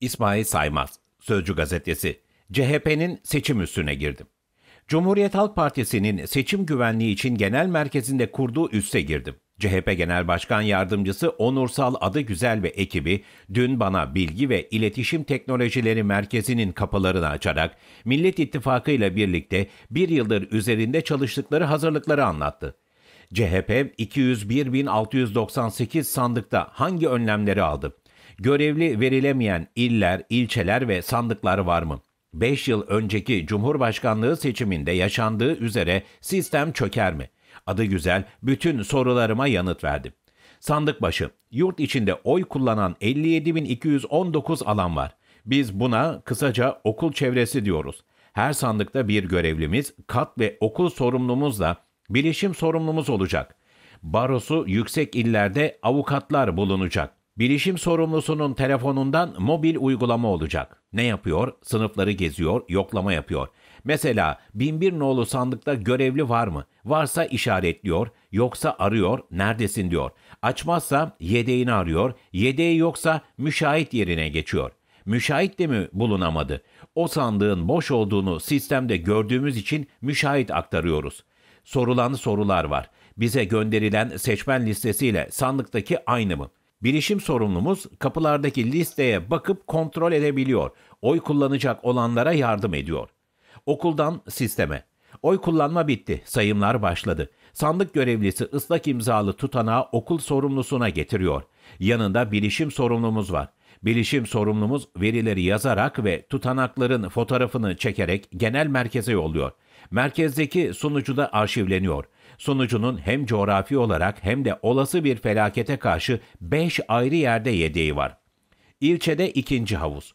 İsmail Saymaz, Sözcü Gazetesi, CHP'nin seçim üstüne girdim. Cumhuriyet Halk Partisi'nin seçim güvenliği için genel merkezinde kurduğu üste girdim. CHP Genel Başkan Yardımcısı Onursal Adı Güzel ve ekibi dün bana Bilgi ve İletişim Teknolojileri Merkezi'nin kapılarını açarak Millet İttifakı ile birlikte bir yıldır üzerinde çalıştıkları hazırlıkları anlattı. CHP 201.698 sandıkta hangi önlemleri aldı? Görevli verilemeyen iller, ilçeler ve sandıklar var mı? 5 yıl önceki Cumhurbaşkanlığı seçiminde yaşandığı üzere sistem çöker mi? Adı güzel bütün sorularıma yanıt verdi. Sandık başı, yurt içinde oy kullanan 57.219 alan var. Biz buna kısaca okul çevresi diyoruz. Her sandıkta bir görevlimiz, kat ve okul sorumlumuzla bilişim sorumlumuz olacak. Barosu yüksek illerde avukatlar bulunacak. Bilişim sorumlusunun telefonundan mobil uygulama olacak. Ne yapıyor? Sınıfları geziyor, yoklama yapıyor. Mesela 1001 nolu sandıkta görevli var mı? Varsa işaretliyor, yoksa arıyor, neredesin diyor. Açmazsa yedeğini arıyor, yedeği yoksa müşahit yerine geçiyor. Müşahit de mi bulunamadı? O sandığın boş olduğunu sistemde gördüğümüz için müşahit aktarıyoruz. Sorulan sorular var. Bize gönderilen seçmen listesiyle sandıktaki aynı mı? Bilişim sorumlumuz kapılardaki listeye bakıp kontrol edebiliyor. Oy kullanacak olanlara yardım ediyor. Okuldan sisteme. Oy kullanma bitti, sayımlar başladı. Sandık görevlisi ıslak imzalı tutanağı okul sorumlusuna getiriyor. Yanında bilişim sorumlumuz var. Bilişim sorumlumuz verileri yazarak ve tutanakların fotoğrafını çekerek genel merkeze yolluyor. Merkezdeki da arşivleniyor. Sunucunun hem coğrafi olarak hem de olası bir felakete karşı 5 ayrı yerde yedeği var. İlçede ikinci havuz.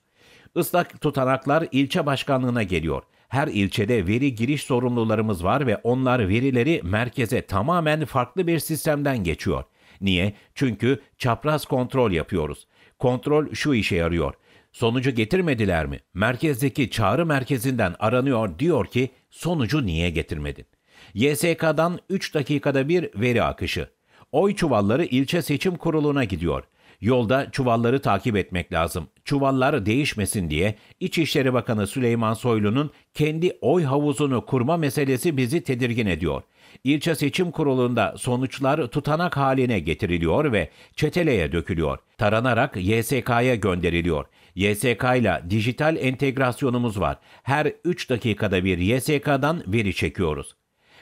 Islak tutanaklar ilçe başkanlığına geliyor. Her ilçede veri giriş sorumlularımız var ve onlar verileri merkeze tamamen farklı bir sistemden geçiyor. Niye? Çünkü çapraz kontrol yapıyoruz. Kontrol şu işe yarıyor. Sonucu getirmediler mi? Merkezdeki çağrı merkezinden aranıyor diyor ki sonucu niye getirmedin? YSK'dan 3 dakikada bir veri akışı. Oy çuvalları ilçe seçim kuruluna gidiyor. Yolda çuvalları takip etmek lazım. Çuvallar değişmesin diye İçişleri Bakanı Süleyman Soylu'nun kendi oy havuzunu kurma meselesi bizi tedirgin ediyor. İlçe Seçim Kurulu'nda sonuçlar tutanak haline getiriliyor ve çeteleye dökülüyor. Taranarak YSK'ya gönderiliyor. YSK ile dijital entegrasyonumuz var. Her 3 dakikada bir YSK'dan veri çekiyoruz.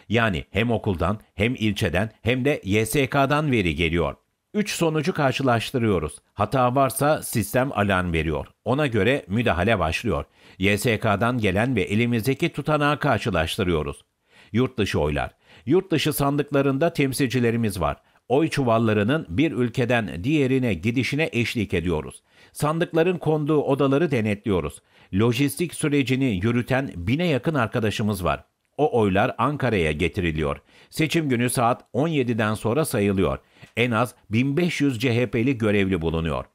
Yani hem okuldan hem ilçeden hem de YSK'dan veri geliyor. 3 sonucu karşılaştırıyoruz. Hata varsa sistem alarm veriyor. Ona göre müdahale başlıyor. YSK'dan gelen ve elimizdeki tutanağı karşılaştırıyoruz. Yurt dışı oylar. Yurt dışı sandıklarında temsilcilerimiz var. Oy çuvallarının bir ülkeden diğerine gidişine eşlik ediyoruz. Sandıkların konduğu odaları denetliyoruz. Lojistik sürecini yürüten bine yakın arkadaşımız var. O oylar Ankara'ya getiriliyor. Seçim günü saat 17'den sonra sayılıyor. En az 1500 CHP'li görevli bulunuyor.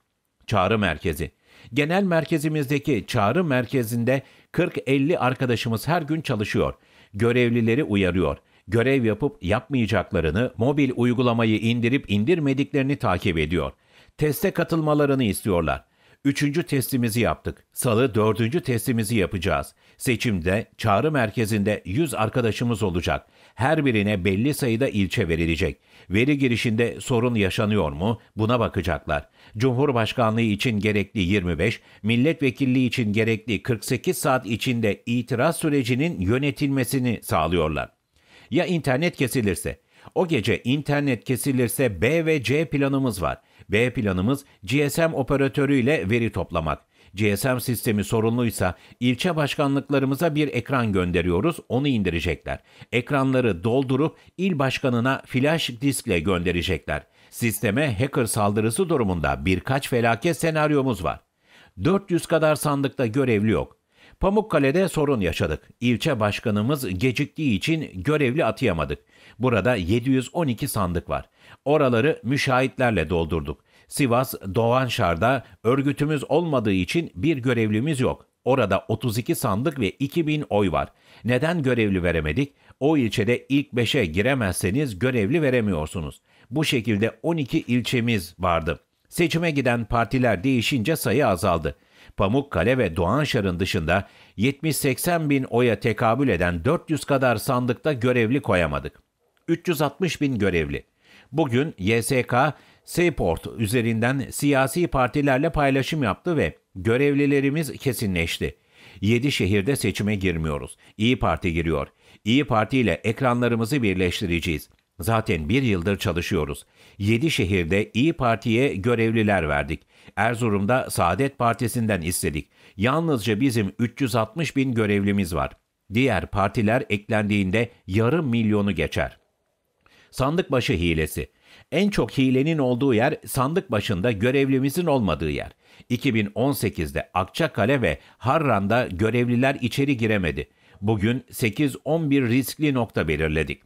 Çağrı Merkezi Genel merkezimizdeki çağrı merkezinde 40-50 arkadaşımız her gün çalışıyor. Görevlileri uyarıyor. Görev yapıp yapmayacaklarını, mobil uygulamayı indirip indirmediklerini takip ediyor. Teste katılmalarını istiyorlar. Üçüncü testimizi yaptık. Salı dördüncü testimizi yapacağız. Seçimde çağrı merkezinde 100 arkadaşımız olacak. Her birine belli sayıda ilçe verilecek. Veri girişinde sorun yaşanıyor mu? Buna bakacaklar. Cumhurbaşkanlığı için gerekli 25, milletvekilliği için gerekli 48 saat içinde itiraz sürecinin yönetilmesini sağlıyorlar. Ya internet kesilirse? O gece internet kesilirse B ve C planımız var.'' B planımız GSM operatörüyle veri toplamak. GSM sistemi sorunluysa ilçe başkanlıklarımıza bir ekran gönderiyoruz, onu indirecekler. Ekranları doldurup il başkanına flash diskle gönderecekler. Sisteme hacker saldırısı durumunda birkaç felaket senaryomuz var. 400 kadar sandıkta görevli yok. Pamukkale'de sorun yaşadık. İlçe başkanımız geciktiği için görevli atayamadık. Burada 712 sandık var. Oraları müşahitlerle doldurduk. Sivas, Doğanşar'da örgütümüz olmadığı için bir görevlimiz yok. Orada 32 sandık ve 2000 oy var. Neden görevli veremedik? O ilçede ilk 5'e giremezseniz görevli veremiyorsunuz. Bu şekilde 12 ilçemiz vardı. Seçime giden partiler değişince sayı azaldı. Pamukkale ve Doğanşar'ın dışında 70-80 bin oya tekabül eden 400 kadar sandıkta görevli koyamadık. 360 bin görevli. Bugün YSK, Seaport üzerinden siyasi partilerle paylaşım yaptı ve görevlilerimiz kesinleşti. 7 şehirde seçime girmiyoruz. İyi Parti giriyor. İyi Parti ile ekranlarımızı birleştireceğiz. Zaten bir yıldır çalışıyoruz. 7 şehirde İyi Parti'ye görevliler verdik. Erzurum'da Saadet Partisi'nden istedik. Yalnızca bizim 360 bin görevlimiz var. Diğer partiler eklendiğinde yarım milyonu geçer. Sandık başı hilesi. En çok hilenin olduğu yer sandık başında görevlimizin olmadığı yer. 2018'de Akçakale ve Harran'da görevliler içeri giremedi. Bugün 8-11 riskli nokta belirledik.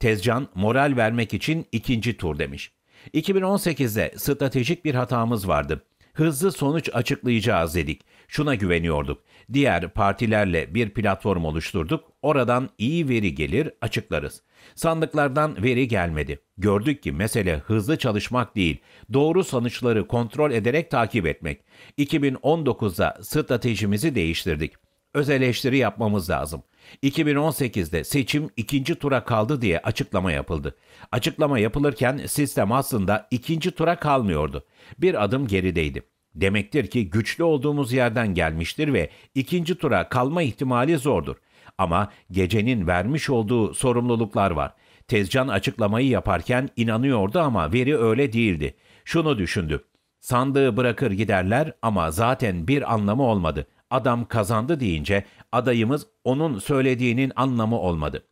Tezcan moral vermek için ikinci tur demiş. 2018'de stratejik bir hatamız vardı. Hızlı sonuç açıklayacağız dedik. Şuna güveniyorduk. Diğer partilerle bir platform oluşturduk. Oradan iyi veri gelir, açıklarız. Sandıklardan veri gelmedi. Gördük ki mesele hızlı çalışmak değil, doğru sonuçları kontrol ederek takip etmek. 2019'da stratejimizi değiştirdik öz eleştiri yapmamız lazım. 2018'de seçim ikinci tura kaldı diye açıklama yapıldı. Açıklama yapılırken sistem aslında ikinci tura kalmıyordu. Bir adım gerideydi. Demektir ki güçlü olduğumuz yerden gelmiştir ve ikinci tura kalma ihtimali zordur. Ama gecenin vermiş olduğu sorumluluklar var. Tezcan açıklamayı yaparken inanıyordu ama veri öyle değildi. Şunu düşündü. Sandığı bırakır giderler ama zaten bir anlamı olmadı adam kazandı deyince adayımız onun söylediğinin anlamı olmadı.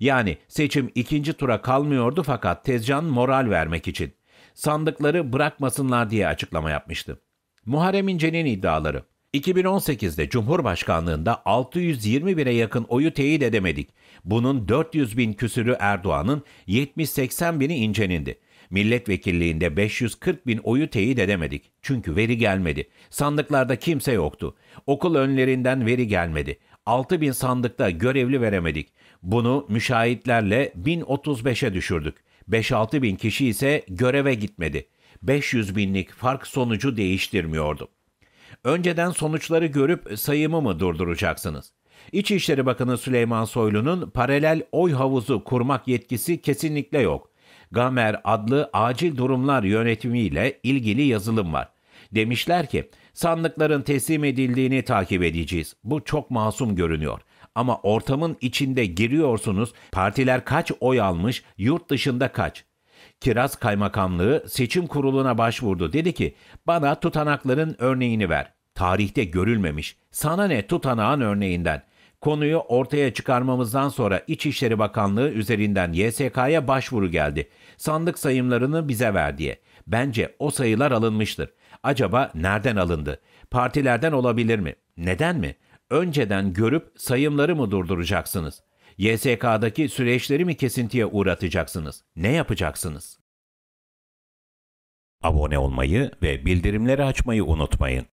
Yani seçim ikinci tura kalmıyordu fakat Tezcan moral vermek için. Sandıkları bırakmasınlar diye açıklama yapmıştı. Muharrem İnce'nin iddiaları. 2018'de Cumhurbaşkanlığında 621'e yakın oyu teyit edemedik. Bunun 400 bin küsürü Erdoğan'ın, 70-80 bini İnce'nindi. Milletvekilliğinde 540 bin oyu teyit edemedik. Çünkü veri gelmedi. Sandıklarda kimse yoktu. Okul önlerinden veri gelmedi. 6 bin sandıkta görevli veremedik. Bunu müşahitlerle 1035'e düşürdük. 5-6 bin kişi ise göreve gitmedi. 500 binlik fark sonucu değiştirmiyordu. Önceden sonuçları görüp sayımı mı durduracaksınız? İçişleri Bakanı Süleyman Soylu'nun paralel oy havuzu kurmak yetkisi kesinlikle yok. Gamer adlı acil durumlar yönetimiyle ilgili yazılım var. Demişler ki sandıkların teslim edildiğini takip edeceğiz. Bu çok masum görünüyor. Ama ortamın içinde giriyorsunuz partiler kaç oy almış, yurt dışında kaç. Kiraz Kaymakamlığı seçim kuruluna başvurdu. Dedi ki bana tutanakların örneğini ver. Tarihte görülmemiş. Sana ne tutanağın örneğinden. Konuyu ortaya çıkarmamızdan sonra İçişleri Bakanlığı üzerinden YSK'ya başvuru geldi. Sandık sayımlarını bize ver diye. Bence o sayılar alınmıştır. Acaba nereden alındı? Partilerden olabilir mi? Neden mi? Önceden görüp sayımları mı durduracaksınız? YSK'daki süreçleri mi kesintiye uğratacaksınız? Ne yapacaksınız? Abone olmayı ve bildirimleri açmayı unutmayın.